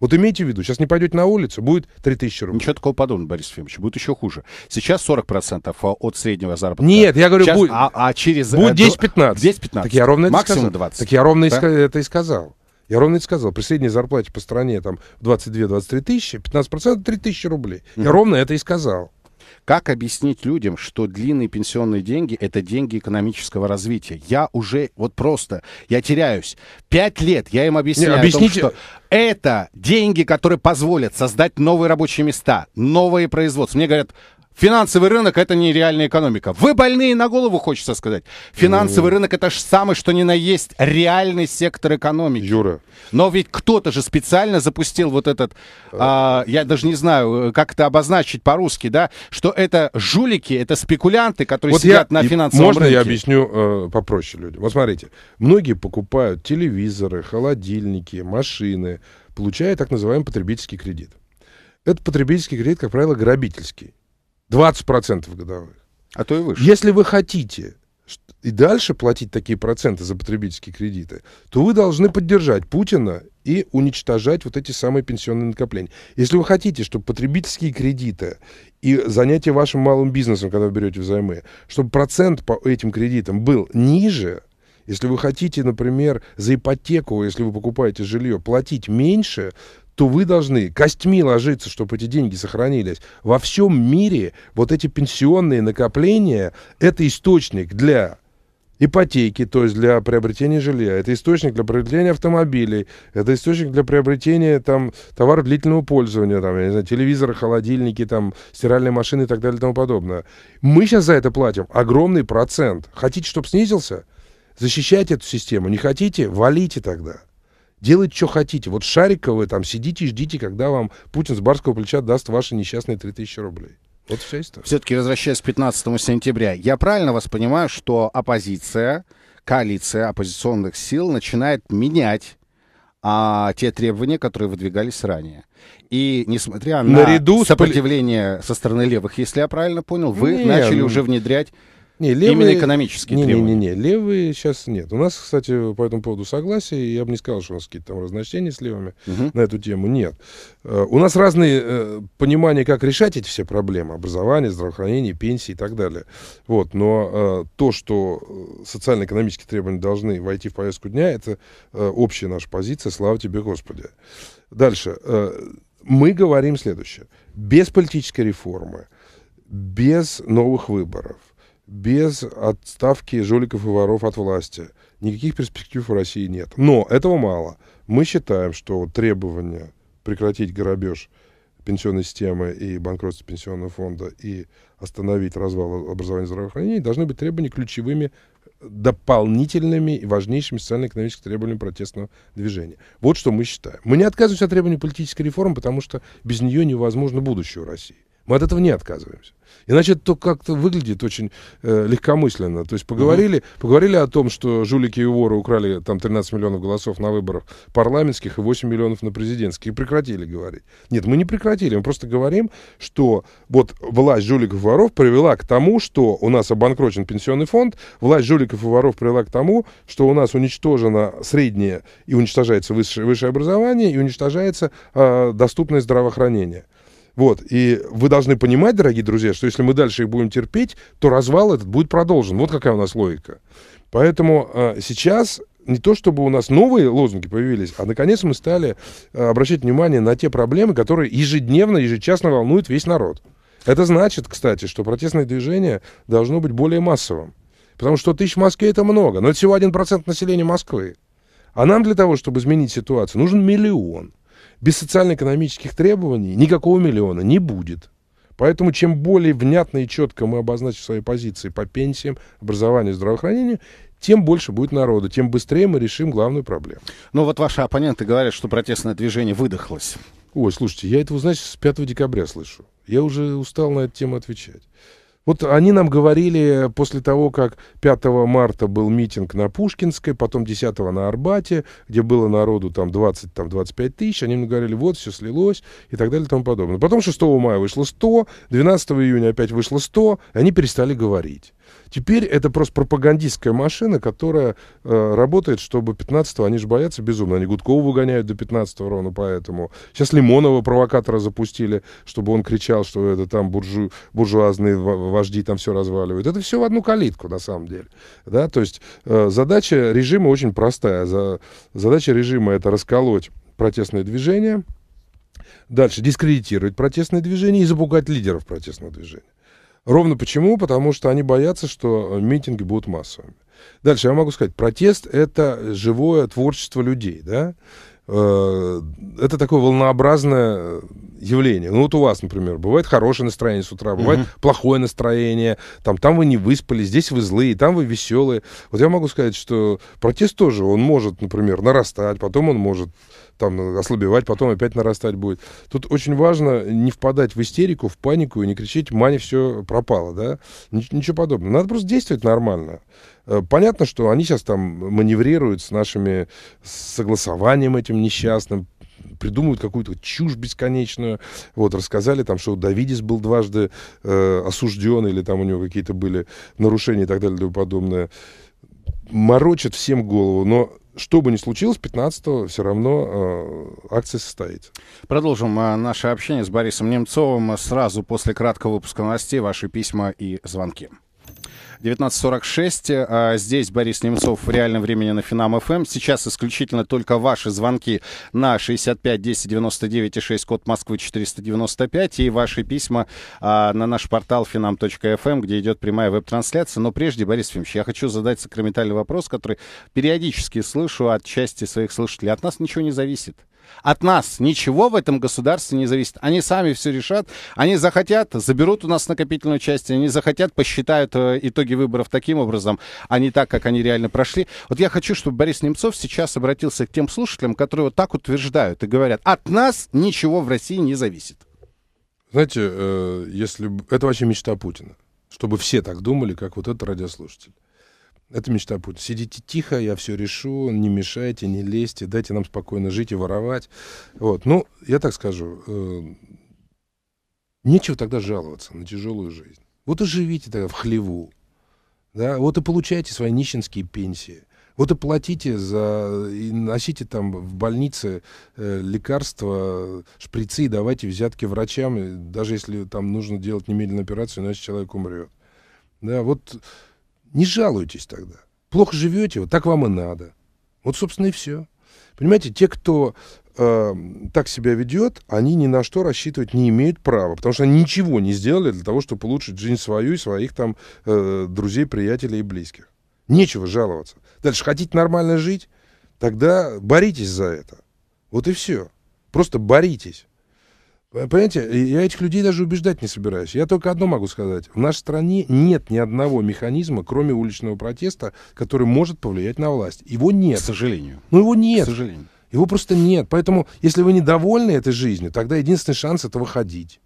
вот имейте в виду, сейчас не пойдете на улицу, будет 3000 рублей. Ничего такого подобного, Борис Ефимович, будет еще хуже. Сейчас 40% от среднего заработка. Нет, я говорю, сейчас, будет, а, а через... Э, будет 10-15. 10-15. Так я ровно это сказал. 20. Так я ровно да? это и сказал. Я ровно это сказал. При средней зарплате по стране там 22-23 тысячи, 15% 3 тысячи рублей. Mm-hmm. Я ровно это и сказал. Как объяснить людям, что длинные пенсионные деньги – это деньги экономического развития? Я уже вот просто, я теряюсь. Пять лет я им объясняю Не, объясните... том, что это деньги, которые позволят создать новые рабочие места, новые производства. Мне говорят, Финансовый рынок это не реальная экономика. Вы больные на голову, хочется сказать. Финансовый mm. рынок это же самый, что ни на есть реальный сектор экономики. Юра. Но ведь кто-то же специально запустил вот этот, а, я даже не знаю, как это обозначить по-русски, да, что это жулики, это спекулянты, которые вот сидят я, на финансовом можно рынке. Можно я объясню э, попроще людям? Вот смотрите, многие покупают телевизоры, холодильники, машины, получая так называемый потребительский кредит. Этот потребительский кредит, как правило, грабительский 20% годовых. А то и выше. Если вы хотите и дальше платить такие проценты за потребительские кредиты, то вы должны поддержать Путина и уничтожать вот эти самые пенсионные накопления. Если вы хотите, чтобы потребительские кредиты и занятия вашим малым бизнесом, когда вы берете взаймы, чтобы процент по этим кредитам был ниже, если вы хотите, например, за ипотеку, если вы покупаете жилье, платить меньше, то вы должны костьми ложиться, чтобы эти деньги сохранились. Во всем мире вот эти пенсионные накопления – это источник для ипотеки, то есть для приобретения жилья, это источник для приобретения автомобилей, это источник для приобретения там, товаров длительного пользования, там, я не знаю, телевизоры, холодильники, там, стиральные машины и так далее и тому подобное. Мы сейчас за это платим огромный процент. Хотите, чтобы снизился? Защищайте эту систему. Не хотите? Валите тогда. Делайте, что хотите. Вот Шариковы там сидите и ждите, когда вам Путин с барского плеча даст ваши несчастные 3000 рублей. Вот вся история. Все-таки возвращаясь к 15 сентября, я правильно вас понимаю, что оппозиция, коалиция оппозиционных сил начинает менять а те требования, которые выдвигались ранее. И несмотря на Наряду сопротивление с... со стороны левых, если я правильно понял, вы Нет, начали уже внедрять не, левые... Именно экономические не, требования. Не-не-не, левые сейчас нет. У нас, кстати, по этому поводу согласие. Я бы не сказал, что у нас какие-то там разночтения с левыми угу. на эту тему. Нет. Э, у нас разные э, понимания, как решать эти все проблемы. Образование, здравоохранение, пенсии и так далее. Вот. Но э, то, что социально-экономические требования должны войти в повестку дня, это общая наша позиция. Слава тебе, Господи. Дальше. Мы говорим следующее. Без политической реформы, без новых выборов, без отставки жуликов и воров от власти. Никаких перспектив в России нет. Но этого мало. Мы считаем, что требования прекратить грабеж пенсионной системы и банкротство пенсионного фонда и остановить развал образования и здравоохранения должны быть требования ключевыми дополнительными и важнейшими социально-экономическими требованиями протестного движения. Вот что мы считаем. Мы не отказываемся от требований политической реформы, потому что без нее невозможно будущее России. Мы от этого не отказываемся. Иначе это как-то выглядит очень э, легкомысленно. То есть поговорили, угу. поговорили о том, что жулики и воры украли там 13 миллионов голосов на выборах парламентских и 8 миллионов на президентских. И прекратили говорить. Нет, мы не прекратили. Мы просто говорим, что вот власть жуликов и воров привела к тому, что у нас обанкрочен пенсионный фонд, власть жуликов и воров привела к тому, что у нас уничтожено среднее и уничтожается высшее, высшее образование и уничтожается э, доступность здравоохранения. Вот. И вы должны понимать, дорогие друзья, что если мы дальше их будем терпеть, то развал этот будет продолжен. Вот какая у нас логика. Поэтому э, сейчас не то чтобы у нас новые лозунги появились, а наконец мы стали э, обращать внимание на те проблемы, которые ежедневно, ежечасно волнуют весь народ. Это значит, кстати, что протестное движение должно быть более массовым. Потому что тысяч в Москве это много, но это всего 1% населения Москвы. А нам для того, чтобы изменить ситуацию, нужен миллион без социально-экономических требований никакого миллиона не будет. Поэтому чем более внятно и четко мы обозначим свои позиции по пенсиям, образованию, здравоохранению, тем больше будет народу, тем быстрее мы решим главную проблему. Но ну, вот ваши оппоненты говорят, что протестное движение выдохлось. Ой, слушайте, я этого, значит, с 5 декабря слышу. Я уже устал на эту тему отвечать. Вот они нам говорили после того, как 5 марта был митинг на Пушкинской, потом 10 на Арбате, где было народу там 20-25 там, тысяч, они нам говорили, вот, все слилось и так далее и тому подобное. Потом 6 мая вышло 100, 12 июня опять вышло 100, и они перестали говорить. Теперь это просто пропагандистская машина, которая э, работает, чтобы 15-го, они же боятся безумно, они Гудкова выгоняют до 15-го ровно поэтому. Сейчас Лимонова провокатора запустили, чтобы он кричал, что это там буржу, буржуазные вожди там все разваливают. Это все в одну калитку на самом деле. Да? То есть э, задача режима очень простая. За, задача режима это расколоть протестное движение, дальше дискредитировать протестное движение и запугать лидеров протестного движения. Ровно почему? Потому что они боятся, что э, митинги будут массовыми. Дальше я могу сказать, протест — это живое творчество людей, да? Э, это такое волнообразное э, явление. Ну вот у вас, например, бывает хорошее настроение с утра, бывает uh-huh. плохое настроение, там, там вы не выспали, здесь вы злые, там вы веселые. Вот я могу сказать, что протест тоже, он может, например, нарастать, потом он может там э, ослабевать, потом опять нарастать будет. Тут очень важно не впадать в истерику, в панику и не кричать, «мане все пропало», да? Ничего подобного. Надо просто действовать нормально. Э, понятно, что они сейчас там маневрируют с нашими согласованием этим несчастным, придумывают какую-то чушь бесконечную. Вот, рассказали там, что Давидис был дважды э, осужден, или там у него какие-то были нарушения и так далее и тому подобное. Морочат всем голову, но что бы ни случилось, 15-го все равно э, акция состоится. Продолжим э, наше общение с Борисом Немцовым сразу после краткого выпуска новостей, ваши письма и звонки. 19.46. А, здесь Борис Немцов в реальном времени на Финам ФМ. Эм. Сейчас исключительно только ваши звонки на 65 10 99 и 6, код Москвы 495, и ваши письма а, на наш портал finam.fm, эм, где идет прямая веб-трансляция. Но прежде, Борис Ефимович, я хочу задать сакраментальный вопрос, который периодически слышу от части своих слушателей. От нас ничего не зависит. От нас ничего в этом государстве не зависит. Они сами все решат. Они захотят, заберут у нас накопительную часть. Они захотят, посчитают э, итоги выборов таким образом, а не так, как они реально прошли. Вот я хочу, чтобы Борис Немцов сейчас обратился к тем слушателям, которые вот так утверждают и говорят, от нас ничего в России не зависит. Знаете, э, если это вообще мечта Путина, чтобы все так думали, как вот этот радиослушатель. Это мечта Путина. Сидите тихо, я все решу, не мешайте, не лезьте, дайте нам спокойно жить и воровать. Вот. Ну, я так скажу, э, нечего тогда жаловаться на тяжелую жизнь. Вот и живите тогда в хлеву. Да? Вот и получайте свои нищенские пенсии. Вот и платите за... И носите там в больнице э, лекарства, шприцы, и давайте взятки врачам, даже если там нужно делать немедленную операцию, иначе человек умрет. Да, вот не жалуйтесь тогда. Плохо живете, вот так вам и надо. Вот, собственно, и все. Понимаете, те, кто э, так себя ведет, они ни на что рассчитывать не имеют права, потому что они ничего не сделали для того, чтобы улучшить жизнь свою и своих там э, друзей, приятелей и близких. Нечего жаловаться. Дальше хотите нормально жить, тогда боритесь за это. Вот и все. Просто боритесь. Э, понимаете, я этих людей даже убеждать не собираюсь. Я только одно могу сказать. В нашей стране нет ни одного механизма, кроме уличного протеста, который может повлиять на власть. Его нет. К сожалению. Ну, его нет. К сожалению. Его просто нет. Поэтому, если вы недовольны этой жизнью, тогда единственный шанс — это выходить.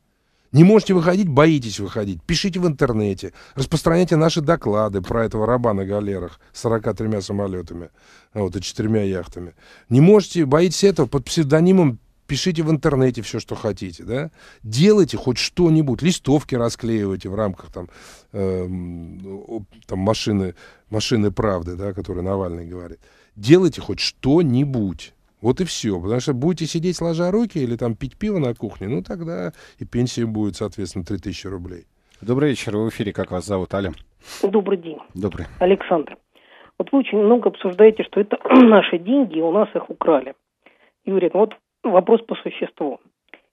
Не можете выходить, боитесь выходить. Пишите в интернете, распространяйте наши доклады про этого раба на галерах с 43 самолетами вот, и четырьмя яхтами. Не можете, боитесь этого, под псевдонимом пишите в интернете все, что хотите, да, делайте хоть что-нибудь, листовки расклеивайте в рамках там, э, там машины, машины правды, да, которые Навальный говорит, делайте хоть что-нибудь. Вот и все. Потому что будете сидеть сложа руки или там пить пиво на кухне, ну тогда и пенсия будет, соответственно, 3000 рублей. Добрый вечер. Вы в эфире. Как вас зовут, Аля? Добрый день. Добрый. Александр. Вот вы очень много обсуждаете, что это <clears throat> наши деньги, и у нас их украли. Юрий, ну вот ну, вопрос по существу.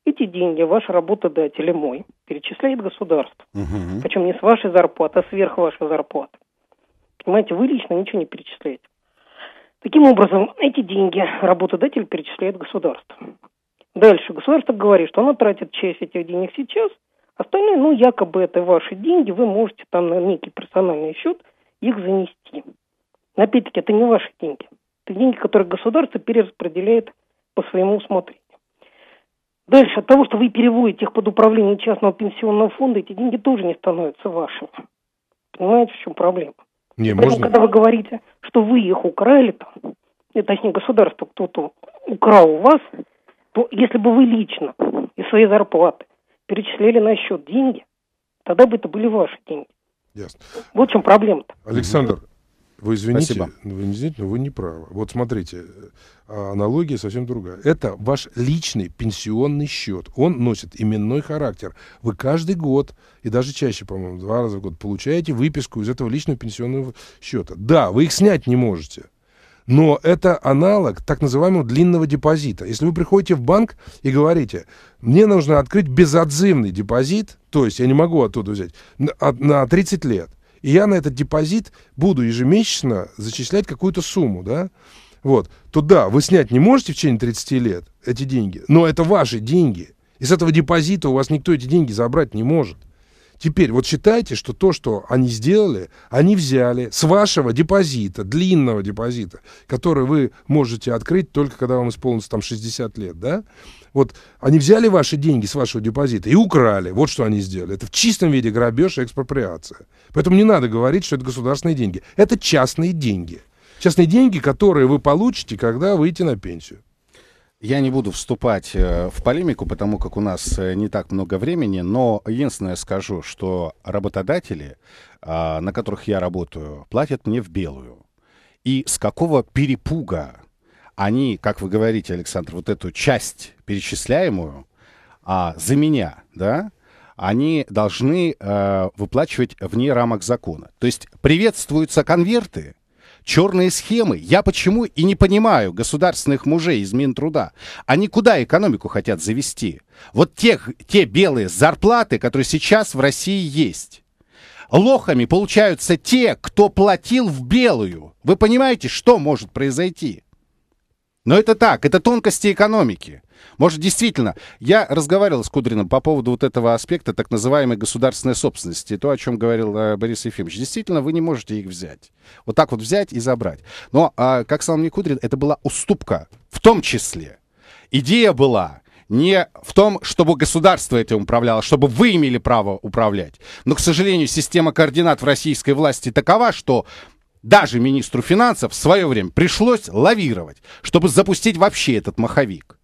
Эти деньги ваш работодатель и мой перечисляет государство. Угу. Причем не с вашей зарплаты, а сверх вашей зарплаты. Понимаете, вы лично ничего не перечисляете. Таким образом, эти деньги работодатель перечисляет государству. Дальше государство говорит, что оно тратит часть этих денег сейчас, остальные, ну, якобы это ваши деньги, вы можете там на некий персональный счет их занести. Но опять-таки, это не ваши деньги. Это деньги, которые государство перераспределяет по своему усмотрению. Дальше, от того, что вы переводите их под управление частного пенсионного фонда, эти деньги тоже не становятся вашими. Понимаете, в чем проблема? Не, Поэтому, можно... когда вы говорите, что вы их украли, там, э, точнее, государство кто-то украл у вас, то если бы вы лично из своей зарплаты перечислили на счет деньги, тогда бы это были ваши деньги. Ясно. Вот в чем проблема-то. Александр, вы извините, Спасибо. вы извините, но вы не правы. Вот смотрите, э, аналогия совсем другая. Это ваш личный пенсионный счет. Он носит именной характер. Вы каждый год, и даже чаще, по-моему, два раза в год, получаете выписку из этого личного пенсионного счета. Да, вы их снять не можете. Но это аналог так называемого длинного депозита. Если вы приходите в банк и говорите, мне нужно открыть безотзывный депозит, то есть я не могу оттуда взять, а, на 30 лет, и я на этот депозит буду ежемесячно зачислять какую-то сумму, да, вот, то да, вы снять не можете в течение 30 лет эти деньги, но это ваши деньги. Из этого депозита у вас никто эти деньги забрать не может. Теперь вот считайте, что то, что они сделали, они взяли с вашего депозита, длинного депозита, который вы можете открыть только когда вам исполнится там 60 лет, да? Вот они взяли ваши деньги с вашего депозита и украли. Вот что они сделали. Это в чистом виде грабеж и экспроприация. Поэтому не надо говорить, что это государственные деньги. Это частные деньги. Частные деньги, которые вы получите, когда выйдете на пенсию. Я не буду вступать э, в полемику, потому как у нас э, не так много времени, но единственное скажу, что работодатели, а, на которых я работаю, платят мне в белую. И с какого перепуга они, как вы говорите, Александр, вот эту часть перечисляемую а, за меня, да, они должны э, выплачивать вне рамок закона. То есть приветствуются конверты, черные схемы. Я почему и не понимаю государственных мужей из Минтруда. Они куда экономику хотят завести? Вот тех, те белые зарплаты, которые сейчас в России есть. Лохами получаются те, кто платил в белую. Вы понимаете, что может произойти? Но это так, это тонкости экономики. Может, действительно, я разговаривал с Кудриным по поводу вот этого аспекта так называемой государственной собственности, то, о чем говорил э, Борис Ефимович. Действительно, вы не можете их взять. Вот так вот взять и забрать. Но, э, как сказал мне Кудрин, это была уступка в том числе. Идея была не в том, чтобы государство этим управляло, чтобы вы имели право управлять. Но, к сожалению, система координат в российской власти такова, что даже министру финансов в свое время пришлось лавировать, чтобы запустить вообще этот маховик.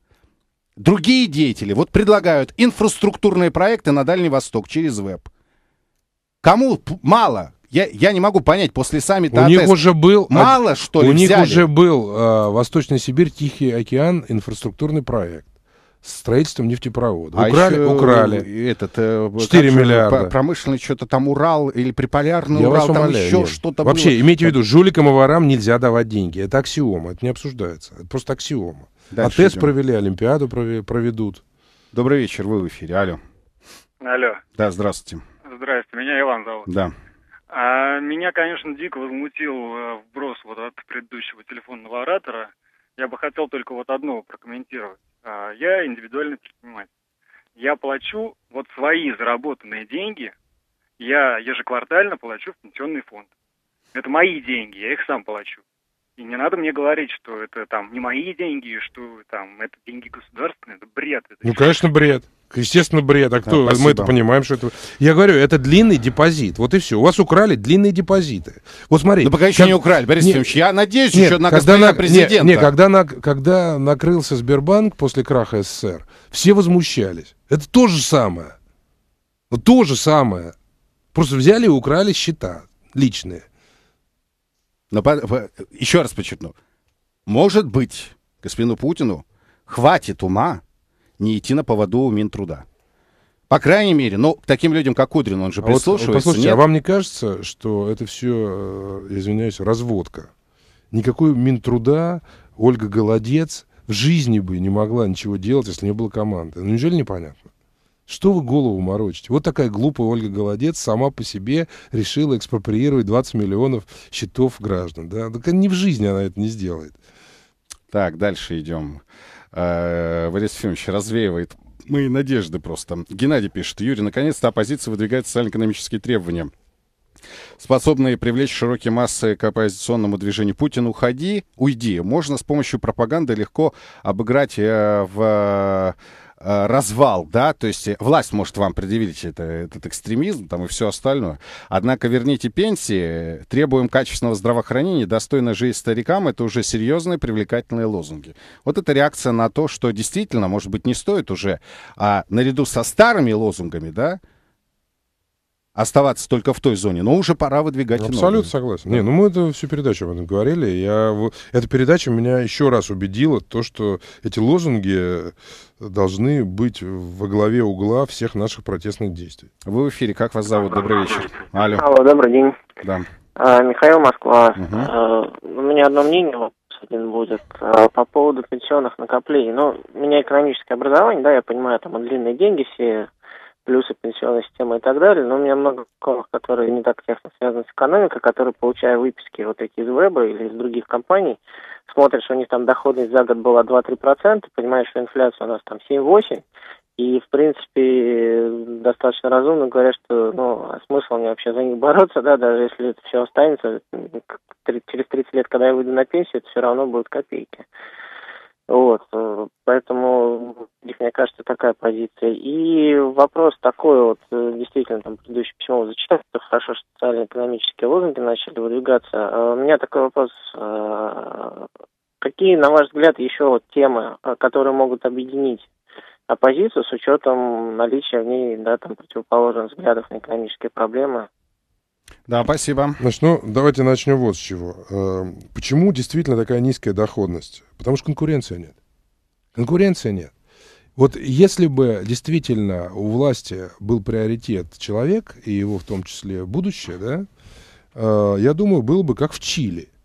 Другие деятели вот предлагают инфраструктурные проекты на Дальний Восток через веб. Кому мало, я, я не могу понять, после саммита У них уже был... Мало, что ли, У взяли? них уже был э, а, Восточная Сибирь, Тихий океан, инфраструктурный проект строительством нефтепровода. А украли, э, украли. Э, этот, 4 э, миллиарда. Же, промышленный что-то там Урал или приполярный Я Урал, там умоляю, еще нет. что-то Вообще, было. имейте в виду, жуликам и ворам нельзя давать деньги. Это аксиома, это не обсуждается. Это просто аксиома. Дальше а тест идем. провели, Олимпиаду проведут. Добрый вечер, вы в эфире. Алло. Алло. Да, здравствуйте. Здравствуйте, меня Иван зовут. Да. А, меня, конечно, дико возмутил вброс вот от предыдущего телефонного оратора. Я бы хотел только вот одно прокомментировать. А, я индивидуальный предприниматель. Я плачу вот свои заработанные деньги, я ежеквартально плачу в пенсионный фонд. Это мои деньги, я их сам плачу. И не надо мне говорить, что это там не мои деньги, что там это деньги государственные, это бред. Это ну, конечно, бред. Естественно, бред. А кто? Да, мы это понимаем, что это... Я говорю, это длинный депозит. Вот и все. У вас украли длинные депозиты. Вот смотри. Ну, пока как... еще не украли, Борис нет, Я надеюсь нет, еще на когда на... президента. Нет, нет когда, на... когда накрылся Сбербанк после краха СССР, все возмущались. Это то же самое. то же самое. Просто взяли и украли счета личные. Но, еще раз подчеркну. Может быть, господину Путину хватит ума не идти на поводу у Минтруда. По крайней мере, ну, к таким людям, как Кудрин, он же прислушивается. А вот, послушайте, а нет? а вам не кажется, что это все, э, извиняюсь, разводка? Никакой Минтруда, Ольга Голодец в жизни бы не могла ничего делать, если не было команды. Ну, неужели непонятно? Что вы голову морочите? Вот такая глупая Ольга Голодец сама по себе решила экспроприировать 20 миллионов счетов граждан. Да? Так не в жизни она это не сделает. Так, дальше идем э, Борис Ефимович развеивает мои надежды просто. Геннадий пишет, Юрий, наконец-то оппозиция выдвигает социально-экономические требования способные привлечь широкие массы к оппозиционному движению Путин, уходи, уйди. Можно с помощью пропаганды легко обыграть э, в Э, развал, да, то есть э, власть может вам предъявить это, этот экстремизм там и все остальное. Однако верните пенсии, требуем качественного здравоохранения, достойной жизни старикам, это уже серьезные привлекательные лозунги. Вот это реакция на то, что действительно, может быть, не стоит уже, а наряду со старыми лозунгами, да, оставаться только в той зоне, но уже пора выдвигать Абсолютно новые. согласен. Не, ну мы это всю передачу об этом говорили. Я, эта передача меня еще раз убедила, то, что эти лозунги э, должны быть во главе угла всех наших протестных действий. Вы в эфире, как вас зовут? Добрый вечер. Алло. Алло, добрый день. Да. А, Михаил Москва. Угу. у меня одно мнение один будет а, по поводу пенсионных накоплений. Но ну, у меня экономическое образование, да, я понимаю, там длинные деньги все плюсы пенсионной системы и так далее. Но у меня много знакомых, которые не так тесно связаны с экономикой, которые, получая выписки вот эти из веба или из других компаний, смотрят, что у них там доходность за год была 2-3%, понимаешь, что инфляция у нас там 7-8%, и, в принципе, достаточно разумно говорят, что ну, а смысл мне вообще за них бороться, да, даже если это все останется, через 30 лет, когда я выйду на пенсию, это все равно будут копейки. Вот, э, поэтому, мне кажется, такая позиция. И вопрос такой вот, э, действительно, там предыдущее письмо зачитал, что хорошо, что социально-экономические лозунги начали выдвигаться. А у меня такой вопрос, э, какие, на ваш взгляд, еще вот темы, которые могут объединить оппозицию с учетом наличия в ней, да, там, противоположных взглядов на экономические проблемы? Да, спасибо. Начну. давайте начнем вот с чего. Э, почему действительно такая низкая доходность? Потому что конкуренции нет. Конкуренции нет. Вот если бы действительно у власти был приоритет человек, и его в том числе будущее, да, э, я думаю, было бы как в Чили –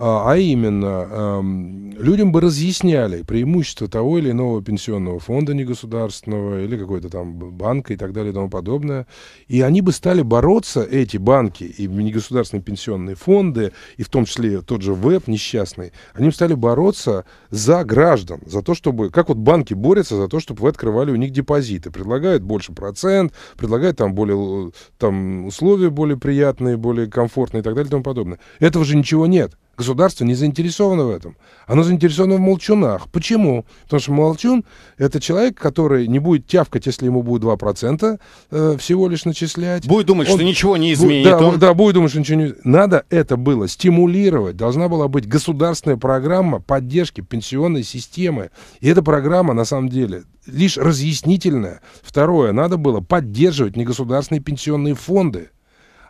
а, а именно, эм, людям бы разъясняли преимущества того или иного пенсионного фонда негосударственного или какой-то там банка и так далее и тому подобное. И они бы стали бороться, эти банки и негосударственные пенсионные фонды, и в том числе тот же ВЭП несчастный, они бы стали бороться за граждан, за то, чтобы... Как вот банки борются за то, чтобы вы открывали у них депозиты. Предлагают больше процент, предлагают там более... Там условия более приятные, более комфортные и так далее и тому подобное. Этого же ничего нет. Государство не заинтересовано в этом. Оно заинтересовано в молчунах. Почему? Потому что молчун – это человек, который не будет тявкать, если ему будет 2% э, всего лишь начислять. Будет думать, он, что ничего не изменит. да, он... да, будет думать, что ничего не... Надо это было стимулировать. Должна была быть государственная программа поддержки пенсионной системы. И эта программа, на самом деле, лишь разъяснительная. Второе, надо было поддерживать негосударственные пенсионные фонды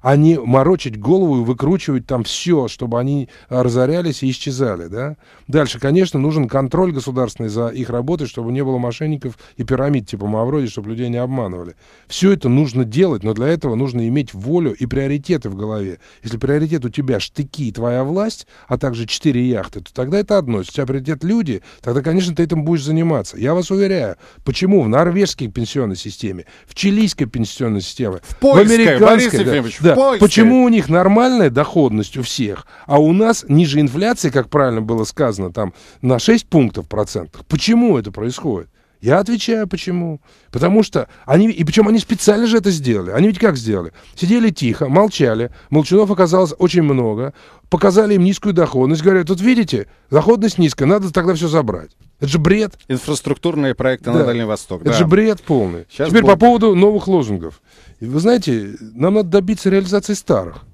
а не морочить голову и выкручивать там все, чтобы они а, разорялись и исчезали, да. Дальше, конечно, нужен контроль государственный за их работой, чтобы не было мошенников и пирамид типа Мавроди, чтобы людей не обманывали. Все это нужно делать, но для этого нужно иметь волю и приоритеты в голове. Если приоритет у тебя штыки и твоя власть, а также четыре яхты, то тогда это одно. Если у тебя приоритет люди, тогда, конечно, ты этим будешь заниматься. Я вас уверяю, почему в норвежской пенсионной системе, в чилийской пенсионной системе, в, польской, в американской, да, да. Почему у них нормальная доходность у всех, а у нас ниже инфляции, как правильно было сказано, там на 6 пунктов процентов. Почему это происходит? Я отвечаю, почему. Потому что они, и причем они специально же это сделали. Они ведь как сделали? Сидели тихо, молчали, молчунов оказалось очень много, показали им низкую доходность, говорят, вот видите, доходность низкая, надо тогда все забрать. Это же бред. Инфраструктурные проекты да. на Дальний Восток. Это да. же бред полный. Сейчас Теперь будет. по поводу новых лозунгов. Вы знаете, нам надо добиться реализации старых.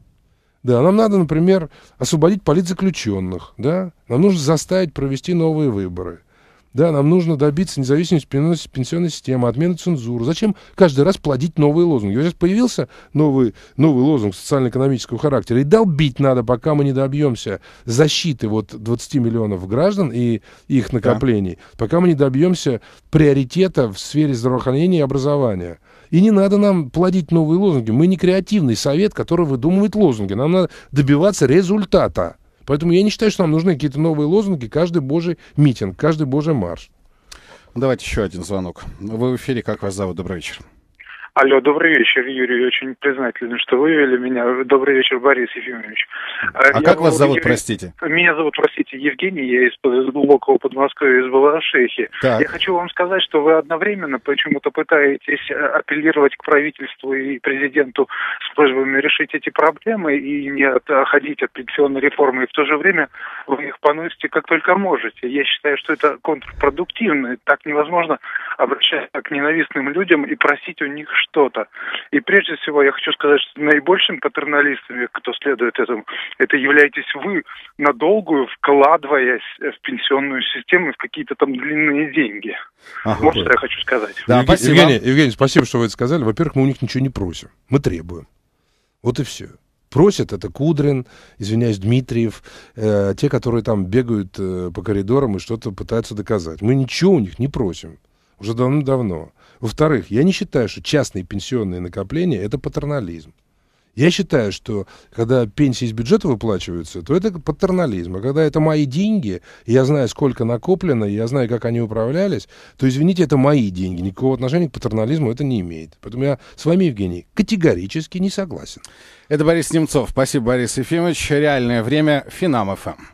Да, нам надо, например, освободить политзаключенных, да, нам нужно заставить провести новые выборы. Да, нам нужно добиться независимости пенсионной системы, отмены цензуры. Зачем каждый раз плодить новые лозунги? Вот сейчас появился новый, новый лозунг социально-экономического характера. И долбить надо, пока мы не добьемся защиты вот 20 миллионов граждан и их накоплений, да. пока мы не добьемся приоритета в сфере здравоохранения и образования. И не надо нам плодить новые лозунги. Мы не креативный совет, который выдумывает лозунги. Нам надо добиваться результата. Поэтому я не считаю, что нам нужны какие-то новые лозунги, каждый божий митинг, каждый божий марш. Давайте еще один звонок. Вы в эфире, как вас зовут? Добрый вечер. Алло, добрый вечер, Юрий. Очень признательны, что вывели меня. Добрый вечер, Борис Ефимович. А я как вас зовут, Юрий... простите? Меня зовут, простите, Евгений. Я из, из глубокого Подмосковья, из Балашихи. Так. Я хочу вам сказать, что вы одновременно почему-то пытаетесь э, апеллировать к правительству и президенту с просьбами решить эти проблемы и не отходить а от пенсионной реформы. И в то же время вы их поносите как только можете. Я считаю, что это контрпродуктивно. Так невозможно обращаться к ненавистным людям и просить у них что-то. И прежде всего я хочу сказать, что наибольшим патерналистами, кто следует этому, это являетесь вы, надолгую вкладываясь в пенсионную систему в какие-то там длинные деньги. Ага, вот что я хочу сказать. Да, Евгений, спасибо. Евгений, Евгений, спасибо, что вы это сказали. Во-первых, мы у них ничего не просим, мы требуем. Вот и все просят, это Кудрин, извиняюсь, Дмитриев, э, те, которые там бегают э, по коридорам и что-то пытаются доказать. Мы ничего у них не просим. Уже давно-давно. Во-вторых, я не считаю, что частные пенсионные накопления – это патернализм. Я считаю, что когда пенсии из бюджета выплачиваются, то это патернализм. А когда это мои деньги, я знаю, сколько накоплено, я знаю, как они управлялись, то, извините, это мои деньги. Никакого отношения к патернализму это не имеет. Поэтому я с вами, Евгений, категорически не согласен. Это Борис Немцов. Спасибо, Борис Ефимович. Реальное время. Финам ФМ.